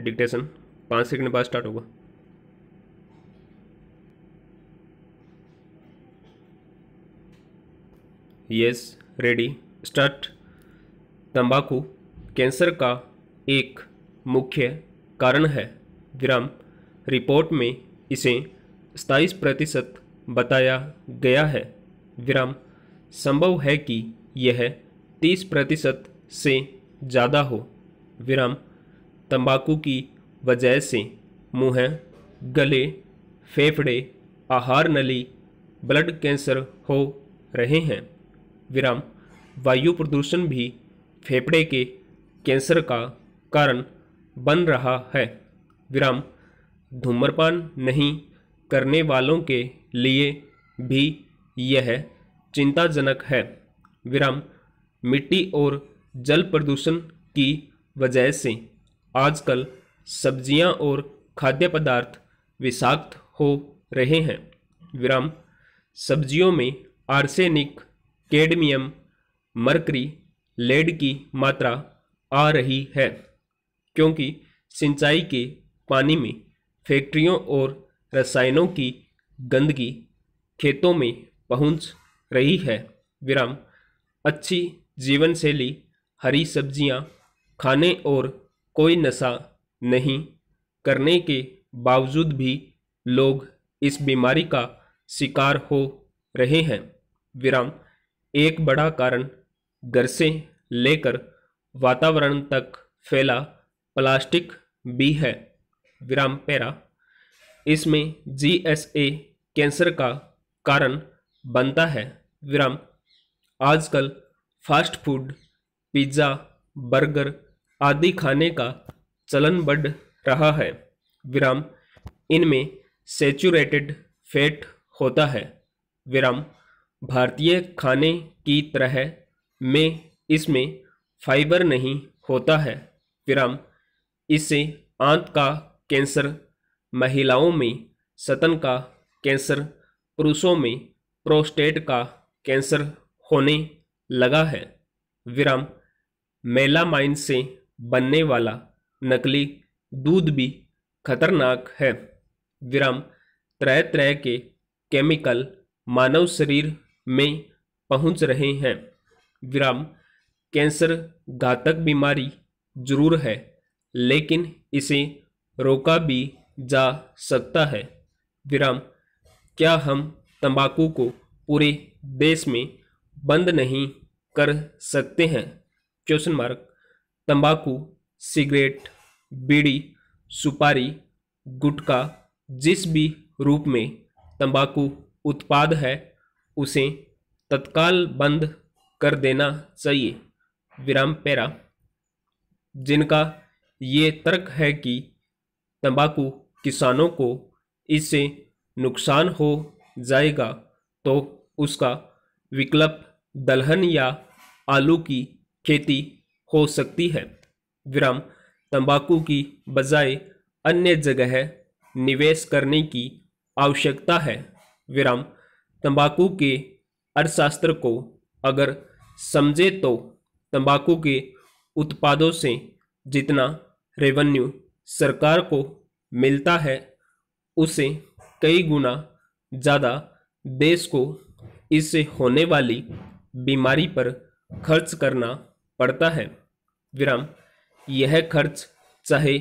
dictation पाँच second बाद start होगा यस रेडी स्टार्ट तंबाकू कैंसर का एक मुख्य कारण है विराम रिपोर्ट में इसे सताईस प्रतिशत बताया गया है विराम संभव है कि यह तीस प्रतिशत से ज़्यादा हो विराम तंबाकू की वजह से मुँह गले फेफड़े आहार नली ब्लड कैंसर हो रहे हैं विराम वायु प्रदूषण भी फेफड़े के कैंसर का कारण बन रहा है विराम धूम्रपान नहीं करने वालों के लिए भी यह चिंताजनक है विराम मिट्टी और जल प्रदूषण की वजह से आजकल सब्जियां और खाद्य पदार्थ विषाक्त हो रहे हैं विराम सब्जियों में आर्सेनिक कैडमियम मरकरी लेड की मात्रा आ रही है क्योंकि सिंचाई के पानी में फैक्ट्रियों और रसायनों की गंदगी खेतों में पहुंच रही है विराम अच्छी जीवन शैली हरी सब्जियां खाने और कोई नशा नहीं करने के बावजूद भी लोग इस बीमारी का शिकार हो रहे हैं विराम एक बड़ा कारण घर से लेकर वातावरण तक फैला प्लास्टिक भी है विराम पैरा इसमें जी एस ए कैंसर का कारण बनता है विराम आजकल फास्ट फूड पिज़्ज़ा बर्गर आदि खाने का चलन बढ़ रहा है विराम इनमें सेचूरेटेड फैट होता है विराम भारतीय खाने की तरह में इसमें फाइबर नहीं होता है विराम इससे आंत का कैंसर महिलाओं में सतन का कैंसर पुरुषों में प्रोस्टेट का कैंसर होने लगा है विराम मेलामाइन से बनने वाला नकली दूध भी खतरनाक है विराम तरह तरह के केमिकल मानव शरीर में पहुंच रहे हैं विराम कैंसर घातक बीमारी जरूर है लेकिन इसे रोका भी जा सकता है विराम क्या हम तंबाकू को पूरे देश में बंद नहीं कर सकते हैं क्वेश्चन मार्क तंबाकू सिगरेट बीड़ी सुपारी गुटखा जिस भी रूप में तंबाकू उत्पाद है उसे तत्काल बंद कर देना चाहिए विराम पैरा जिनका ये तर्क है कि तंबाकू किसानों को इससे नुकसान हो जाएगा तो उसका विकल्प दलहन या आलू की खेती हो सकती है विराम तंबाकू की बजाय अन्य जगह निवेश करने की आवश्यकता है विराम तंबाकू के अर्थशास्त्र को अगर समझे तो तंबाकू के उत्पादों से जितना रेवेन्यू सरकार को मिलता है उसे कई गुना ज़्यादा देश को इससे होने वाली बीमारी पर खर्च करना पड़ता है विराम यह खर्च चाहे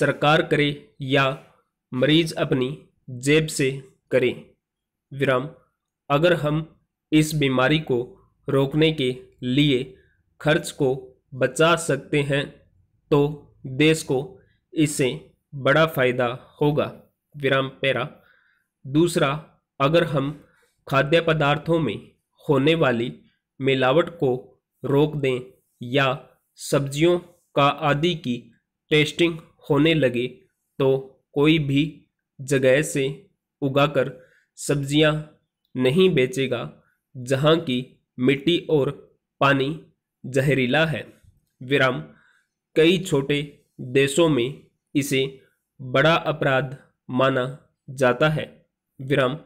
सरकार करे या मरीज अपनी जेब से करे विराम अगर हम इस बीमारी को रोकने के लिए खर्च को बचा सकते हैं तो देश को इससे बड़ा फायदा होगा विराम पैरा दूसरा अगर हम खाद्य पदार्थों में होने वाली मिलावट को रोक दें या सब्जियों का आदि की टेस्टिंग होने लगे तो कोई भी जगह से उगाकर सब्जियां नहीं बेचेगा जहां की मिट्टी और पानी जहरीला है विराम कई छोटे देशों में इसे बड़ा अपराध माना जाता है विराम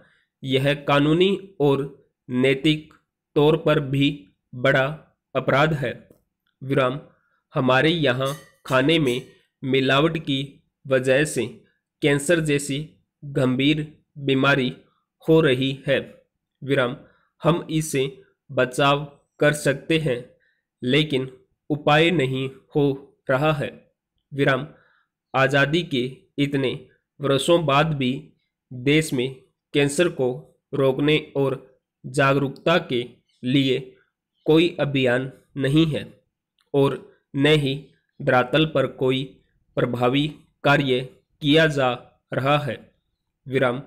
यह कानूनी और नैतिक तौर पर भी बड़ा अपराध है विराम हमारे यहाँ खाने में मिलावट की वजह से कैंसर जैसी गंभीर बीमारी हो रही है विराम हम इसे बचाव कर सकते हैं लेकिन उपाय नहीं हो रहा है विराम आज़ादी के इतने वर्षों बाद भी देश में कैंसर को रोकने और जागरूकता के लिए कोई अभियान नहीं है और न ही धरातल पर कोई प्रभावी कार्य किया जा रहा है विराम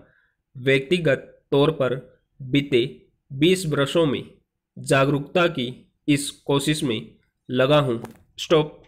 व्यक्तिगत तौर पर बीते 20 वर्षों में जागरूकता की इस कोशिश में लगा हूँ स्टॉप